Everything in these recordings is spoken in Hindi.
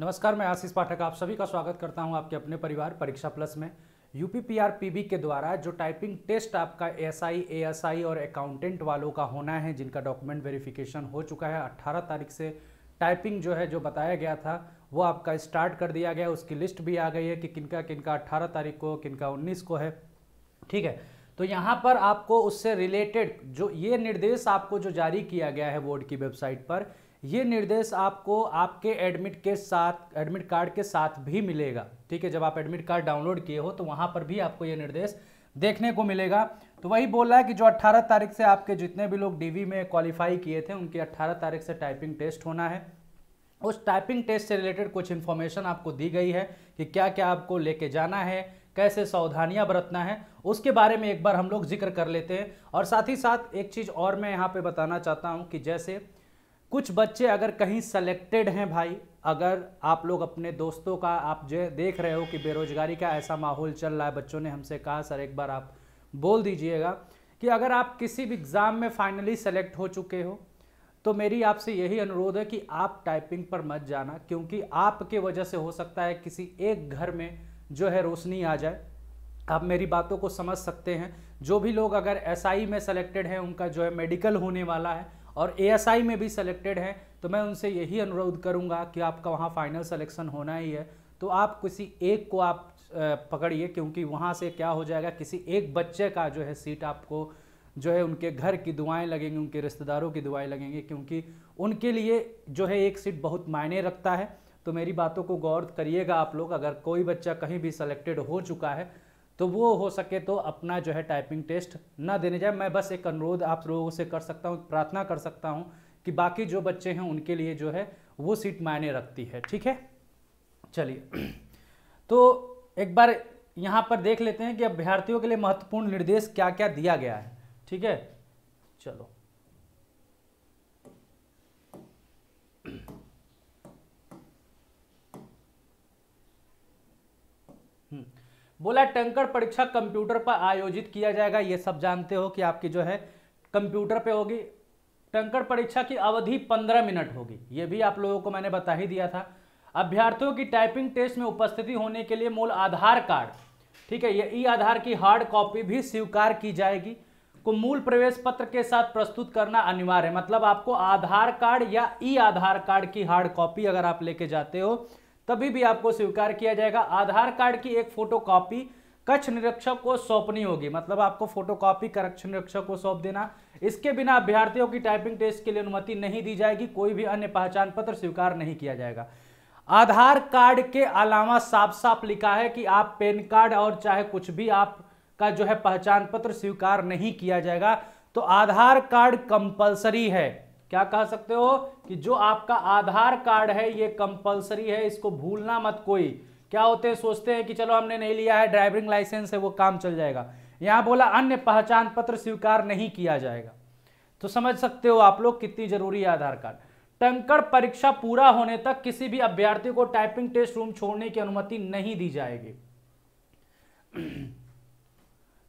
नमस्कार मैं आशीष पाठक आप सभी का स्वागत करता हूं आपके अपने परिवार परीक्षा प्लस में यू पी के द्वारा जो टाइपिंग टेस्ट आपका एस आई और अकाउंटेंट वालों का होना है जिनका डॉक्यूमेंट वेरिफिकेशन हो चुका है 18 तारीख से टाइपिंग जो है जो बताया गया था वो आपका स्टार्ट कर दिया गया उसकी लिस्ट भी आ गई है कि किनका किनका अट्ठारह तारीख को किनका उन्नीस को है ठीक है तो यहाँ पर आपको उससे रिलेटेड जो ये निर्देश आपको जो जारी किया गया है बोर्ड की वेबसाइट पर ये निर्देश आपको आपके एडमिट के साथ एडमिट कार्ड के साथ भी मिलेगा ठीक है जब आप एडमिट कार्ड डाउनलोड किए हो तो वहाँ पर भी आपको ये निर्देश देखने को मिलेगा तो वही बोल रहा है कि जो 18 तारीख से आपके जितने भी लोग डीवी में क्वालिफाई किए थे उनके 18 तारीख से टाइपिंग टेस्ट होना है उस टाइपिंग टेस्ट से रिलेटेड कुछ इन्फॉर्मेशन आपको दी गई है कि क्या क्या आपको लेके जाना है कैसे सावधानियां बरतना है उसके बारे में एक बार हम लोग जिक्र कर लेते हैं और साथ ही साथ एक चीज़ और मैं यहाँ पर बताना चाहता हूँ कि जैसे कुछ बच्चे अगर कहीं सेलेक्टेड हैं भाई अगर आप लोग अपने दोस्तों का आप जो देख रहे हो कि बेरोजगारी का ऐसा माहौल चल रहा है बच्चों ने हमसे कहा सर एक बार आप बोल दीजिएगा कि अगर आप किसी भी एग्ज़ाम में फाइनली सेलेक्ट हो चुके हो तो मेरी आपसे यही अनुरोध है कि आप टाइपिंग पर मत जाना क्योंकि आपके वजह से हो सकता है किसी एक घर में जो है रोशनी आ जाए आप मेरी बातों को समझ सकते हैं जो भी लोग अगर एसआई SI में सेलेक्टेड हैं उनका जो है मेडिकल होने वाला है और एएसआई में भी सेलेक्टेड हैं तो मैं उनसे यही अनुरोध करूंगा कि आपका वहाँ फाइनल सिलेक्शन होना ही है तो आप किसी एक को आप पकड़िए क्योंकि वहाँ से क्या हो जाएगा किसी एक बच्चे का जो है सीट आपको जो है उनके घर की दुआएं लगेंगी उनके रिश्तेदारों की दुआएं लगेंगी क्योंकि उनके लिए जो है एक सीट बहुत मायने रखता है तो मेरी बातों को गौर करिएगा आप लोग अगर कोई बच्चा कहीं भी सेलेक्टेड हो चुका है तो वो हो सके तो अपना जो है टाइपिंग टेस्ट ना देने जाए मैं बस एक अनुरोध आप लोगों से कर सकता हूँ प्रार्थना कर सकता हूँ कि बाकी जो बच्चे हैं उनके लिए जो है वो सीट मायने रखती है ठीक है चलिए तो एक बार यहाँ पर देख लेते हैं कि अभ्यर्थियों के लिए महत्वपूर्ण निर्देश क्या क्या दिया गया है ठीक है चलो हम्म बोला टंकर परीक्षा कंप्यूटर पर आयोजित किया जाएगा ये सब जानते हो कि आपकी जो है कंप्यूटर पे होगी टंकर परीक्षा की अवधि पंद्रह मिनट होगी ये भी आप लोगों को मैंने बता ही दिया था अभ्यर्थियों की टाइपिंग टेस्ट में उपस्थिति होने के लिए मूल आधार कार्ड ठीक है ये ई आधार की हार्ड कॉपी भी स्वीकार की जाएगी को मूल प्रवेश पत्र के साथ प्रस्तुत करना अनिवार्य है मतलब आपको आधार कार्ड या ई आधार कार्ड की हार्ड कॉपी अगर आप लेके जाते हो तभी भी आपको स्वीकार किया जाएगा आधार कार्ड की एक फोटो कॉपी कक्ष निरीक्षक को सौंपनी होगी मतलब आपको फोटोकॉपी कक्ष निरीक्षक को सौंप देना इसके बिना अभ्यर्थियों की टाइपिंग टेस्ट के लिए अनुमति नहीं दी जाएगी कोई भी अन्य पहचान पत्र स्वीकार नहीं किया जाएगा आधार कार्ड के अलावा साफ साफ लिखा है कि आप पैन कार्ड और चाहे कुछ भी आपका जो है पहचान पत्र स्वीकार नहीं किया जाएगा तो आधार कार्ड कंपलसरी है क्या कह सकते हो कि जो आपका आधार कार्ड है ये कंपलसरी है इसको भूलना मत कोई क्या होते हैं सोचते हैं कि चलो हमने नहीं लिया है ड्राइविंग लाइसेंस है वो काम चल जाएगा यहाँ बोला अन्य पहचान पत्र स्वीकार नहीं किया जाएगा तो समझ सकते हो आप लोग कितनी जरूरी है आधार कार्ड टंकड़ परीक्षा पूरा होने तक किसी भी अभ्यर्थी को टाइपिंग टेस्ट रूम छोड़ने की अनुमति नहीं दी जाएगी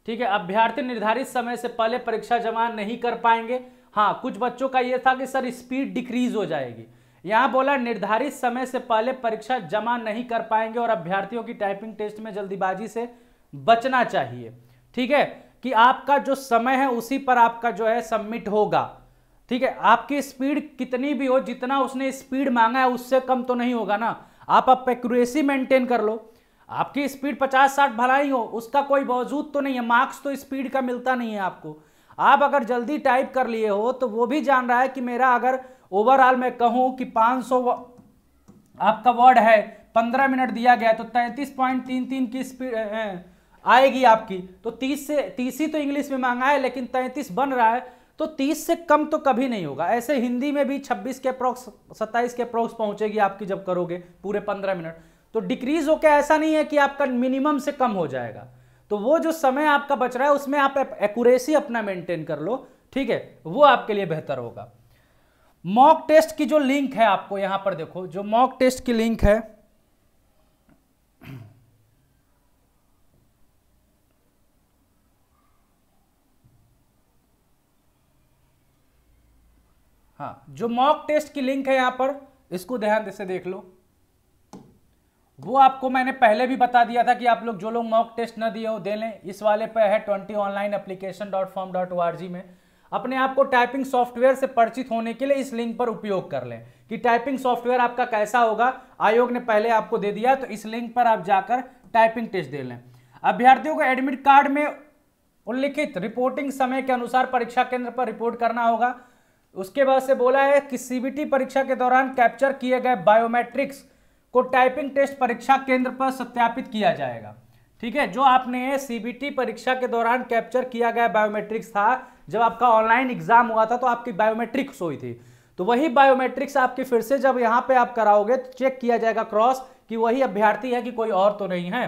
ठीक है अभ्यर्थी निर्धारित समय से पहले परीक्षा जमा नहीं कर पाएंगे हाँ कुछ बच्चों का यह था कि सर स्पीड डिक्रीज हो जाएगी यहां बोला निर्धारित समय से पहले परीक्षा जमा नहीं कर पाएंगे और अभ्यर्थियों की टाइपिंग टेस्ट में जल्दीबाजी से बचना चाहिए ठीक है कि आपका जो समय है उसी पर आपका जो है सबमिट होगा ठीक है आपकी स्पीड कितनी भी हो जितना उसने स्पीड मांगा है उससे कम तो नहीं होगा ना आप अब एक्यूरेसी मेंटेन कर लो आपकी स्पीड पचास साठ भला ही हो उसका कोई बावजूद तो नहीं है मार्क्स तो स्पीड का मिलता नहीं है आपको आप अगर जल्दी टाइप कर लिए हो तो वो भी जान रहा है कि मेरा अगर ओवरऑल मैं कहूँ कि 500 आपका वर्ड है 15 मिनट दिया गया तो 33.33 की स्पीड आएगी आपकी तो 30 से 30 ही तो इंग्लिश में मांगा है लेकिन 33 बन रहा है तो 30 से कम तो कभी नहीं होगा ऐसे हिंदी में भी 26 के अप्रोक्स 27 के अप्रोक्स पहुंचेगी आपकी जब करोगे पूरे 15 मिनट तो डिक्रीज होकर ऐसा नहीं है कि आपका मिनिमम से कम हो जाएगा तो वो जो समय आपका बच रहा है उसमें आप एक्यूरेसी अपना मेंटेन कर लो ठीक है वो आपके लिए बेहतर होगा मॉक टेस्ट की जो लिंक है आपको यहां पर देखो जो मॉक टेस्ट की लिंक है हाँ जो मॉक टेस्ट की लिंक है यहां पर इसको ध्यान से देख लो वो आपको मैंने पहले भी बता दिया था कि आप लोग जो लोग मॉक टेस्ट ना दिए हो दे लें इस वाले पे है twenty online application dot form dot O में अपने आप को टाइपिंग सॉफ्टवेयर से परिचित होने के लिए इस लिंक पर उपयोग कर लें कि टाइपिंग सॉफ्टवेयर आपका कैसा होगा आयोग ने पहले आपको दे दिया तो इस लिंक पर आप जाकर टाइपिंग टेस्ट दे लें अभ्यर्थियों को एडमिट कार्ड में उल्लिखित रिपोर्टिंग समय के अनुसार परीक्षा केंद्र पर रिपोर्ट करना होगा उसके बाद से बोला है कि सीबीटी परीक्षा के दौरान कैप्चर किए गए बायोमेट्रिक्स को टाइपिंग टेस्ट परीक्षा केंद्र पर सत्यापित किया जाएगा ठीक है जो आपने सीबीटी परीक्षा के दौरान कैप्चर किया गया बायोमेट्रिक्स था जब आपका ऑनलाइन एग्जाम हुआ था तो आपकी बायोमेट्रिक्स हुई थी तो वही बायोमेट्रिक्स आपके फिर से जब यहाँ पे आप कराओगे तो चेक किया जाएगा क्रॉस कि वही अभ्यर्थी है कि कोई और तो नहीं है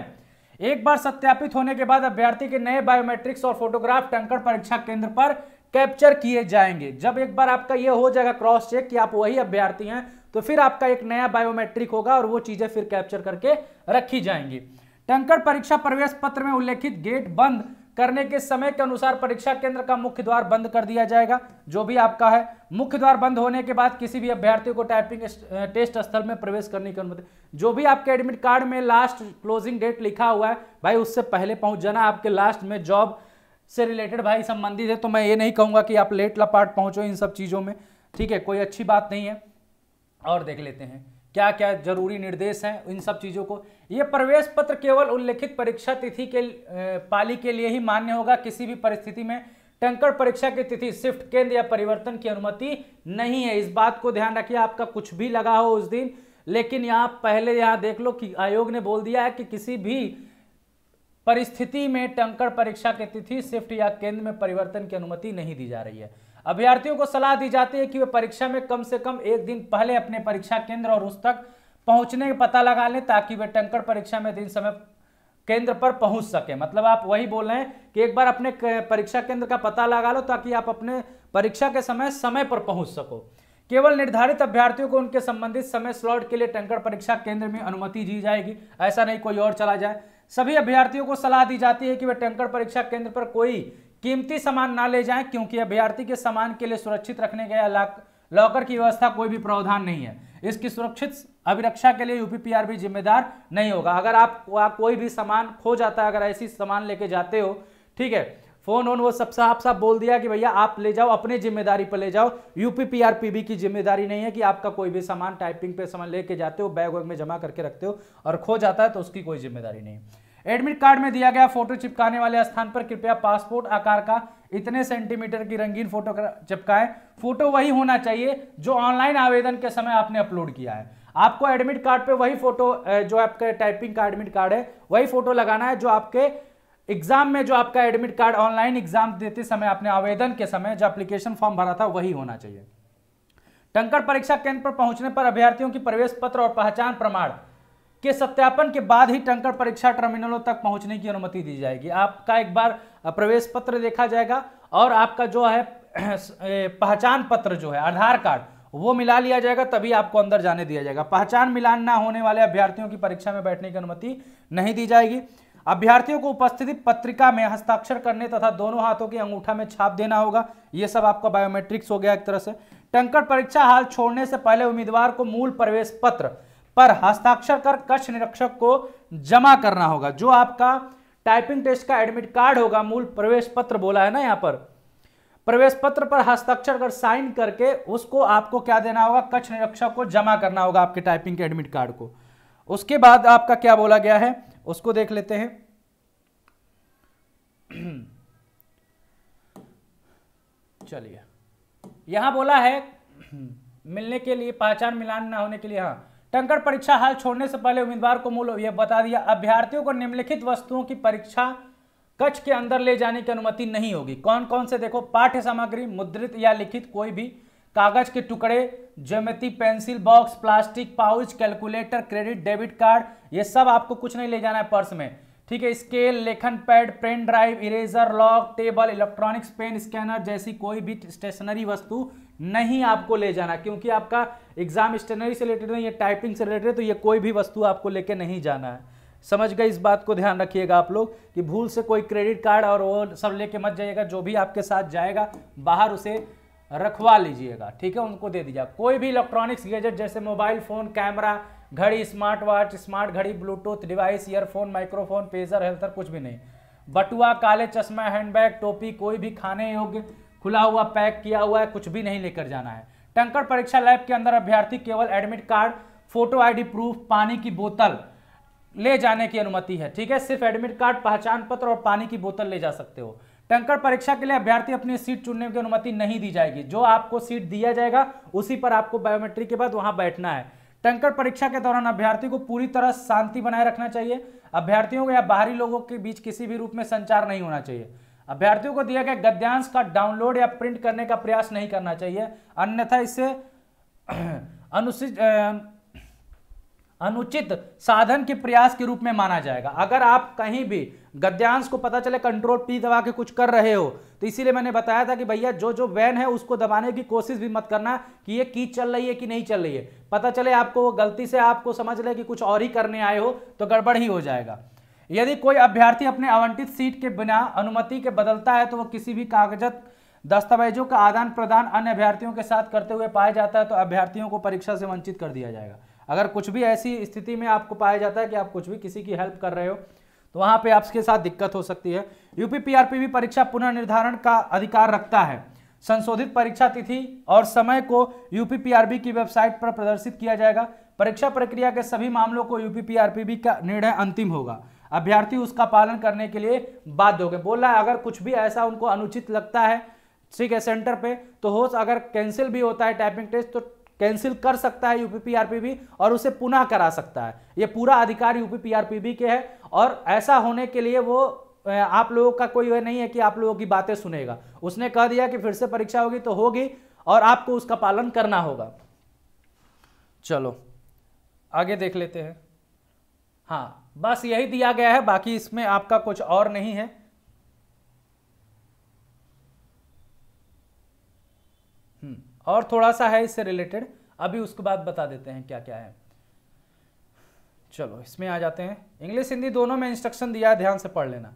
एक बार सत्यापित होने के बाद अभ्यर्थी के नए बायोमेट्रिक्स और फोटोग्राफ टंकड़ परीक्षा केंद्र पर कैप्चर किए जाएंगे जब एक बार आपका ये हो जाएगा क्रॉस चेक कि आप वही अभ्यर्थी हैं तो फिर आपका एक नया बायोमेट्रिक होगा और वो चीज़ें फिर कैप्चर करके रखी जाएंगी टंकर परीक्षा प्रवेश पत्र में उल्लेखित गेट बंद करने के समय के अनुसार परीक्षा केंद्र का मुख्य द्वार बंद कर दिया जाएगा जो भी आपका है मुख्य द्वार बंद होने के बाद किसी भी अभ्यर्थी को टाइपिंग टेस्ट स्थल में प्रवेश करने की अनुमति जो भी आपके एडमिट कार्ड में लास्ट क्लोजिंग डेट लिखा हुआ है भाई उससे पहले पहुंच जाना आपके लास्ट में जॉब से रिलेटेड भाई संबंधित है तो मैं ये नहीं कहूंगा कि आप लेट लपाट पहुंचो इन सब चीज़ों में ठीक है कोई अच्छी बात नहीं है और देख लेते हैं क्या क्या जरूरी निर्देश हैं इन सब चीज़ों को ये प्रवेश पत्र केवल उल्लेखित परीक्षा तिथि के पाली के लिए ही मान्य होगा किसी भी परिस्थिति में टंकर परीक्षा की तिथि शिफ्ट केंद्र या परिवर्तन की अनुमति नहीं है इस बात को ध्यान रखिए आपका कुछ भी लगा हो उस दिन लेकिन यहाँ पहले यहाँ देख लो कि आयोग ने बोल दिया है कि किसी भी परिस्थिति में टंकर परीक्षा की तिथि शिफ्ट या केंद्र में परिवर्तन की अनुमति नहीं दी जा रही है अभ्यर्थियों को सलाह दी जाती है कि वे परीक्षा में कम से कम एक दिन पहले अपने परीक्षा केंद्र और उस तक पहुंचने का पता लगा लें ताकि वे टंकड़ परीक्षा में दिन समय केंद्र पर पहुंच सके मतलब आप वही बोल रहे हैं कि एक बार अपने परीक्षा केंद्र का पता लगा लो ताकि आप अपने परीक्षा के समय समय पर पहुंच सको केवल निर्धारित अभ्यर्थियों को उनके संबंधित समय स्लॉट के लिए टंकड़ परीक्षा केंद्र में अनुमति दी जाएगी ऐसा नहीं कोई और चला जाए सभी अभ्यर्थियों को सलाह दी जाती है कि वे टंकड़ परीक्षा केंद्र पर कोई कीमती सामान ना ले जाएं क्योंकि अभ्यर्थी के सामान के लिए सुरक्षित रखने के लॉकर की व्यवस्था कोई भी प्रावधान नहीं है इसकी सुरक्षित अभिरक्षा के लिए भी जिम्मेदार नहीं होगा अगर आप कोई भी सामान खो जाता है अगर ऐसी सामान लेके जाते हो ठीक है फोन ऑन वो सब साफ साफ बोल दिया कि भैया आप ले जाओ अपने जिम्मेदारी पर ले जाओ यूपीपीआरपीबी की जिम्मेदारी नहीं है कि आपका कोई भी सामान टाइपिंग पे सामान लेके जाते हो बैग वैग में जमा करके रखते हो और खो जाता है तो उसकी कोई जिम्मेदारी नहीं एडमिट कार्ड में दिया गया फोटो चिपकाने वाले स्थान पर कृपया पासपोर्ट आकार का इतने सेंटीमीटर की रंगीन फोटो चिपकाएं फोटो वही होना चाहिए जो ऑनलाइन आवेदन के समय आपने अपलोड किया है आपको एडमिट कार्ड पे वही फोटो जो आपके टाइपिंग का एडमिट कार्ड है वही फोटो लगाना है जो आपके एग्जाम में जो आपका एडमिट कार्ड ऑनलाइन एग्जाम देते समय आपने आवेदन के समय जो एप्लीकेशन फॉर्म भरा था वही होना चाहिए टंकर परीक्षा केंद्र पर पहुंचने पर अभ्यर्थियों की प्रवेश पत्र और पहचान प्रमाण के सत्यापन के बाद ही टंकर परीक्षा टर्मिनलों तक पहुंचने की अनुमति दी जाएगी आपका एक बार प्रवेश पत्र देखा जाएगा और आपका जो है पहचान पत्र जो है आधार कार्ड वो मिला लिया जाएगा तभी आपको अंदर जाने दिया जाएगा पहचान मिलान ना होने वाले अभ्यर्थियों की परीक्षा में बैठने की अनुमति नहीं दी जाएगी अभ्यर्थियों को उपस्थिति पत्रिका में हस्ताक्षर करने तथा दोनों हाथों के अंगूठा में छाप देना होगा ये सब आपका बायोमेट्रिक्स हो गया एक तरह से टंकर परीक्षा हाल छोड़ने से पहले उम्मीदवार को मूल प्रवेश पत्र पर हस्ताक्षर कर कक्ष निरीक्षक को जमा करना होगा जो आपका टाइपिंग टेस्ट का एडमिट कार्ड होगा मूल प्रवेश पत्र बोला है ना यहाँ पर प्रवेश पत्र पर हस्ताक्षर कर साइन करके उसको आपको क्या देना होगा कक्ष निरीक्षक को जमा करना होगा आपके टाइपिंग के एडमिट कार्ड को उसके बाद आपका क्या बोला गया है उसको देख लेते हैं चलिए यहां बोला है मिलने के लिए पहचान मिलान ना होने के लिए हाँ टंकर परीक्षा हाल छोड़ने से पहले उम्मीदवार को मूल यह बता दिया अभ्यर्थियों को निम्नलिखित वस्तुओं की परीक्षा कक्ष के अंदर ले जाने की अनुमति नहीं होगी कौन कौन से देखो पाठ्य सामग्री मुद्रित या लिखित कोई भी कागज के टुकड़े geometry pencil box plastic pouch calculator credit debit card ये सब आपको कुछ नहीं ले जाना है पर्स में ठीक है स्केल लेखन pad pen drive eraser log table electronics pen scanner जैसी कोई भी स्टेशनरी वस्तु नहीं आपको ले जाना क्योंकि आपका एग्जाम स्टेशनरी से रिलेटेड है या टाइपिंग से रिलेटेड तो ये कोई भी वस्तु आपको लेके नहीं जाना है समझ गए इस बात को ध्यान रखिएगा आप लोग कि भूल से कोई क्रेडिट कार्ड और वो सब लेके मत जाइएगा जो भी आपके साथ जाएगा बाहर उसे रखवा लीजिएगा ठीक है उनको दे दीजिएगा कोई भी इलेक्ट्रॉनिक्स गैजेट जैसे मोबाइल फ़ोन कैमरा घड़ी स्मार्ट वॉच स्मार्ट घड़ी bluetooth device earphone microphone pager हेल्थर कुछ भी नहीं बटुआ काले चश्मा हैंडबैग टोपी कोई भी खाने योग्य खुला हुआ पैक किया हुआ है कुछ भी नहीं लेकर जाना है टंकर परीक्षा लैब के अंदर अभ्यर्थी केवल admit card photo ID proof पानी की बोतल ले जाने की अनुमति है ठीक है सिर्फ एडमिट कार्ड पहचान पत्र और पानी की बोतल ले जा सकते हो टंकर परीक्षा के लिए अभ्यर्थी अपनी सीट चुनने की अनुमति नहीं दी जाएगी जो आपको सीट दिया जाएगा उसी पर आपको बायोमेट्रिक के बाद वहां बैठना है टंकर परीक्षा के दौरान अभ्यर्थी को पूरी तरह शांति बनाए रखना चाहिए अभ्यर्थियों या बाहरी लोगों के बीच किसी भी रूप में संचार नहीं होना चाहिए अभ्यर्थियों को दिया गया गद्यांश का डाउनलोड या प्रिंट करने का प्रयास नहीं करना चाहिए अन्यथा इससे अनुसूचित अनुचित साधन के प्रयास के रूप में माना जाएगा अगर आप कहीं भी गद्यांश को पता चले कंट्रोल पी दबा के कुछ कर रहे हो तो इसीलिए मैंने बताया था कि भैया जो जो वैन है उसको दबाने की कोशिश भी मत करना कि ये की चल रही है कि नहीं चल रही है पता चले आपको वो गलती से आपको समझ ले कि कुछ और ही करने आए हो तो गड़बड़ ही हो जाएगा यदि कोई अभ्यर्थी अपने आवंटित सीट के बिना अनुमति के बदलता है तो वो किसी भी कागजत दस्तावेजों का आदान प्रदान अन्य अभ्यर्थियों के साथ करते हुए पाया जाता है तो अभ्यर्थियों को परीक्षा से वंचित कर दिया जाएगा अगर कुछ भी ऐसी स्थिति में आपको पाया जाता है कि आप कुछ भी किसी की हेल्प कर रहे हो तो वहाँ पे आपके साथ दिक्कत हो सकती है यूपी भी परीक्षा पुनर्निर्धारण का अधिकार रखता है संशोधित परीक्षा तिथि और समय को यूपी पीआरबी की वेबसाइट पर प्रदर्शित किया जाएगा परीक्षा प्रक्रिया के सभी मामलों को यूपी पीआरपीवी का निर्णय अंतिम होगा अभ्यर्थी उसका पालन करने के लिए बाध्य हो गए बोल रहा है अगर कुछ भी ऐसा उनको अनुचित लगता है ठीक है सेंटर पे तो होस्ट अगर कैंसिल भी होता है टाइपिंग टेस्ट तो कैंसिल कर सकता है भी और उसे पुनः करा सकता है ये पूरा अधिकार यूपीपीआरपीबी के है और ऐसा होने के लिए वो आप लोगों का कोई वह नहीं है कि आप लोगों की बातें सुनेगा उसने कह दिया कि फिर से परीक्षा होगी तो होगी और आपको उसका पालन करना होगा चलो आगे देख लेते हैं हाँ बस यही दिया गया है बाकी इसमें आपका कुछ और नहीं है और थोड़ा सा है इससे रिलेटेड अभी उसके बाद बता देते हैं क्या क्या है चलो इसमें आ जाते हैं इंग्लिश हिंदी दोनों में इंस्ट्रक्शन दिया है ध्यान से पढ़ लेना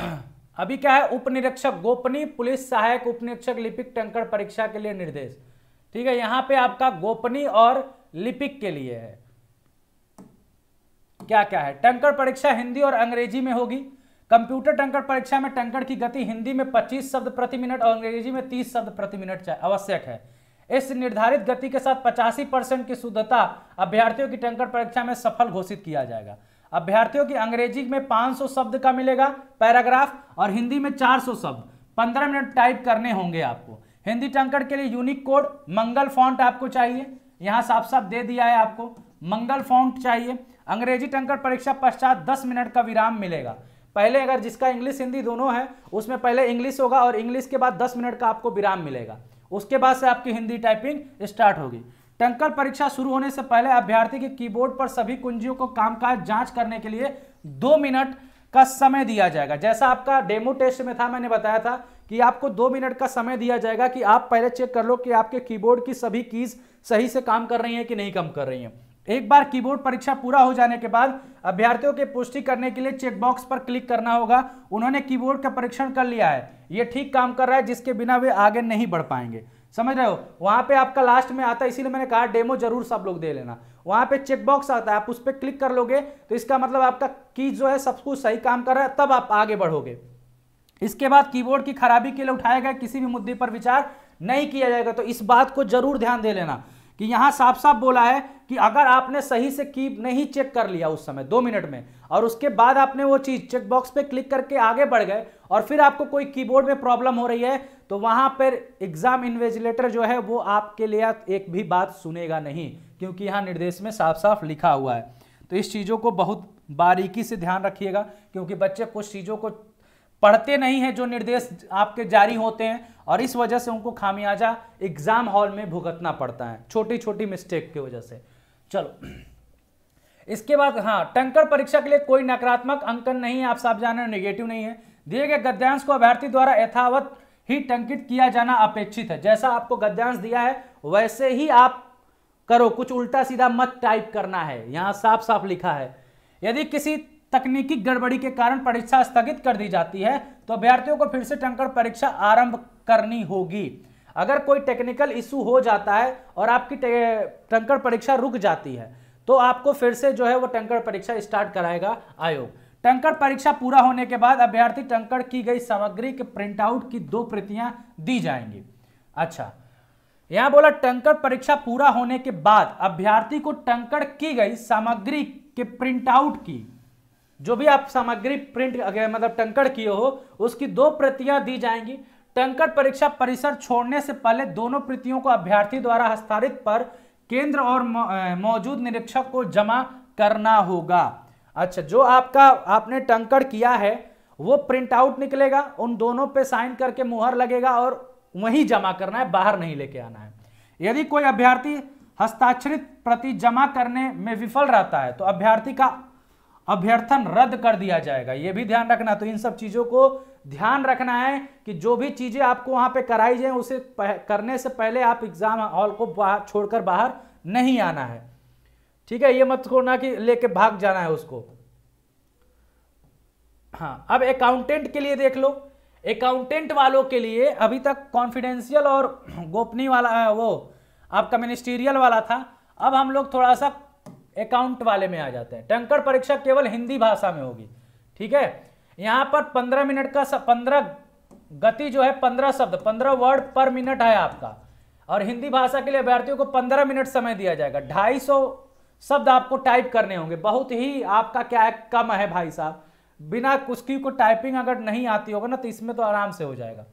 अभी क्या है उपनिरीक्षक गोपनीय पुलिस सहायक उपनिरीक्षक लिपिक टंकर परीक्षा के लिए निर्देश ठीक है यहां पे आपका गोपनीय और लिपिक के लिए है क्या क्या है टंकर परीक्षा हिंदी और अंग्रेजी में होगी कंप्यूटर टंकर परीक्षा में टंकर की गति हिंदी में 25 शब्द प्रति मिनट और अंग्रेजी में 30 शब्द प्रति मिनट आवश्यक है इस निर्धारित गति के साथ पचासी परसेंट की शुद्धता अभ्यर्थियों की टंकर परीक्षा में सफल घोषित किया जाएगा अभ्यर्थियों की अंग्रेजी में 500 शब्द का मिलेगा पैराग्राफ और हिंदी में 400 शब्द 15 मिनट टाइप करने होंगे आपको हिंदी टंकर के लिए यूनिक कोड मंगल फॉन्ट आपको चाहिए यहाँ साफ साफ दे दिया है आपको मंगल फॉन्ट चाहिए अंग्रेजी टंकर परीक्षा पश्चात दस मिनट का विराम मिलेगा पहले अगर जिसका इंग्लिश हिंदी दोनों है उसमें पहले इंग्लिश होगा और इंग्लिश के बाद दस मिनट का आपको विराम मिलेगा उसके बाद से आपकी हिंदी टाइपिंग स्टार्ट होगी टंकल परीक्षा शुरू होने से पहले अभ्यर्थी के कीबोर्ड पर सभी कुंजियों को कामकाज जांच करने के लिए दो मिनट का समय दिया जाएगा जैसा आपका डेमो टेस्ट में था मैंने बताया था कि आपको दो मिनट का समय दिया जाएगा कि आप पहले चेक कर लो कि आपके कीबोर्ड की सभी कीज सही से काम कर रही हैं कि नहीं काम कर रही हैं एक बार कीबोर्ड परीक्षा पूरा हो जाने के बाद अभ्यर्थियों के पुष्टि करने के लिए चेकबॉक्स पर क्लिक करना होगा उन्होंने कीबोर्ड का परीक्षण कर लिया है ये ठीक काम कर रहा है जिसके बिना वे आगे नहीं बढ़ पाएंगे समझ रहे हो वहां पे आपका लास्ट में आता है इसीलिए मैंने कहा डेमो जरूर सब लोग दे लेना वहां पे चेकबॉक्स आता है आप उस पर क्लिक कर लोगे तो इसका मतलब आपका की जो है सब कुछ सही काम कर रहा है तब आप आगे बढ़ोगे इसके बाद कीबोर्ड की खराबी के लिए उठाए गए किसी भी मुद्दे पर विचार नहीं किया जाएगा तो इस बात को जरूर ध्यान दे लेना कि यहाँ साफ साफ बोला है कि अगर आपने सही से की नहीं चेक कर लिया उस समय दो मिनट में और उसके बाद आपने वो चीज़ चेकबॉक्स पे क्लिक करके आगे बढ़ गए और फिर आपको कोई कीबोर्ड में प्रॉब्लम हो रही है तो वहां पर एग्ज़ाम इन्वेजिलेटर जो है वो आपके लिए एक भी बात सुनेगा नहीं क्योंकि यहाँ निर्देश में साफ साफ लिखा हुआ है तो इस चीज़ों को बहुत बारीकी से ध्यान रखिएगा क्योंकि बच्चे कुछ चीज़ों को पढ़ते नहीं हैं जो निर्देश आपके जारी होते हैं और इस वजह से उनको खामियाजा एग्ज़ाम हॉल में भुगतना पड़ता है छोटी छोटी मिस्टेक की वजह से चलो इसके बाद हाँ टंकर परीक्षा के लिए कोई नकारात्मक अंकन नहीं है आप साफ जान नेगेटिव नहीं है दिए गए गद्यांश को अभ्यर्थी द्वारा यथावत ही टंकित किया जाना अपेक्षित है जैसा आपको गद्यांश दिया है वैसे ही आप करो कुछ उल्टा सीधा मत टाइप करना है यहाँ साफ साफ लिखा है यदि किसी तकनीकी गड़बड़ी के कारण परीक्षा स्थगित कर दी जाती है तो अभ्यर्थियों को फिर से टंकर परीक्षा आरंभ करनी होगी अगर कोई टेक्निकल इशू हो जाता है और आपकी टंकर परीक्षा रुक जाती है तो आपको फिर से जो है वो टंकर परीक्षा स्टार्ट कराएगा आयोग टंकर परीक्षा पूरा होने के बाद अभ्यर्थी टंकर की गई सामग्री के प्रिंटआउट की दो प्रतियां दी जाएंगी अच्छा यहां बोला टंकर परीक्षा पूरा होने के बाद अभ्यर्थी को टंकर की गई सामग्री के प्रिंटआउट की जो भी आप सामग्री प्रिंट मतलब टंकर किए हो उसकी दो प्रतियां दी जाएंगी टंकट परीक्षा परिसर छोड़ने से पहले दोनों प्रतियों को अभ्यर्थी द्वारा हस्तारित पर केंद्र और मौजूद निरीक्षक को जमा करना होगा अच्छा जो आपका आपने टंकड़ किया है वो प्रिंट आउट निकलेगा उन दोनों पे साइन करके मुहर लगेगा और वहीं जमा करना है बाहर नहीं लेके आना है यदि कोई अभ्यर्थी हस्ताक्षरित प्रति जमा करने में विफल रहता है तो अभ्यर्थी का अभ्यर्थन रद्द कर दिया जाएगा यह भी ध्यान रखना तो इन सब चीज़ों को ध्यान रखना है कि जो भी चीज़ें आपको वहां पे कराई जाए उसे करने से पहले आप एग्ज़ाम हॉल को बाहर छोड़कर बाहर नहीं आना है ठीक है ये मत छोड़ना कि लेके भाग जाना है उसको हाँ अब अकाउंटेंट के लिए देख लो अकाउंटेंट वालों के लिए अभी तक कॉन्फिडेंशियल और गोपनीय वाला वो आपका मिनिस्टीरियल वाला था अब हम लोग थोड़ा सा अकाउंट वाले में आ जाते हैं टंकर परीक्षा केवल हिंदी भाषा में होगी ठीक है यहां पर पंद्रह मिनट का पंद्रह गति जो है पंद्रह शब्द पंद्रह वर्ड पर मिनट है आपका और हिंदी भाषा के लिए अभ्यर्थियों को पंद्रह मिनट समय दिया जाएगा ढाई सौ शब्द आपको टाइप करने होंगे बहुत ही आपका क्या है कम है भाई साहब बिना कुछ की को टाइपिंग अगर नहीं आती होगा ना तो इसमें तो आराम से हो जाएगा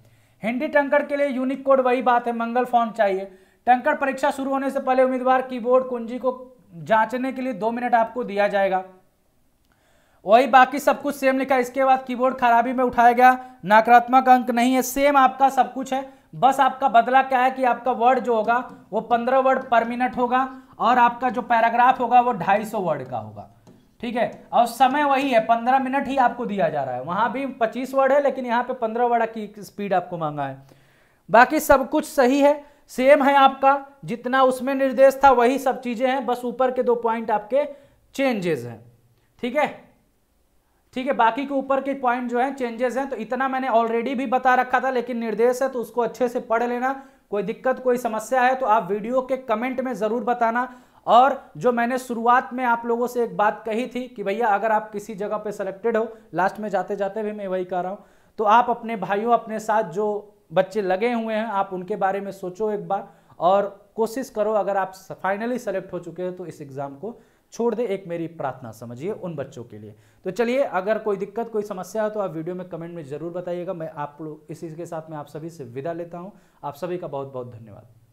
हिंदी टंकर के लिए यूनिक कोड वही बात है मंगल फॉर्म चाहिए टंकर परीक्षा शुरू होने से पहले उम्मीदवार कीबोर्ड कुंजी को जांचने के लिए दो मिनट आपको दिया जाएगा वही बाकी सब कुछ सेम लिखा इसके बाद कीबोर्ड खराबी में उठाया गया नकारात्मक अंक नहीं है सेम आपका सब कुछ है बस आपका बदला क्या है कि आपका वर्ड जो होगा वो पंद्रह वर्ड पर मिनट होगा और आपका जो पैराग्राफ होगा वो ढाई सौ वर्ड का होगा ठीक है और समय वही है पंद्रह मिनट ही आपको दिया जा रहा है वहां भी पच्चीस वर्ड है लेकिन यहाँ पे पंद्रह वर्ड की स्पीड आपको मांगा है बाकी सब कुछ सही है सेम है आपका जितना उसमें निर्देश था वही सब चीजें हैं बस ऊपर के दो पॉइंट आपके चेंजेस हैं ठीक है ठीक है बाकी के ऊपर के पॉइंट जो है चेंजेस हैं तो इतना मैंने ऑलरेडी भी बता रखा था लेकिन निर्देश है तो उसको अच्छे से पढ़ लेना कोई दिक्कत कोई समस्या है तो आप वीडियो के कमेंट में ज़रूर बताना और जो मैंने शुरुआत में आप लोगों से एक बात कही थी कि भैया अगर आप किसी जगह पे सिलेक्टेड हो लास्ट में जाते जाते भी मैं वही कह रहा हूँ तो आप अपने भाइयों अपने साथ जो बच्चे लगे हुए हैं आप उनके बारे में सोचो एक बार और कोशिश करो अगर आप फाइनली सेलेक्ट हो चुके हैं तो इस एग्ज़ाम को छोड़ दे एक मेरी प्रार्थना समझिए उन बच्चों के लिए तो चलिए अगर कोई दिक्कत कोई समस्या हो तो आप वीडियो में कमेंट में ज़रूर बताइएगा मैं आप लोग इसी के साथ मैं आप सभी से विदा लेता हूँ आप सभी का बहुत बहुत धन्यवाद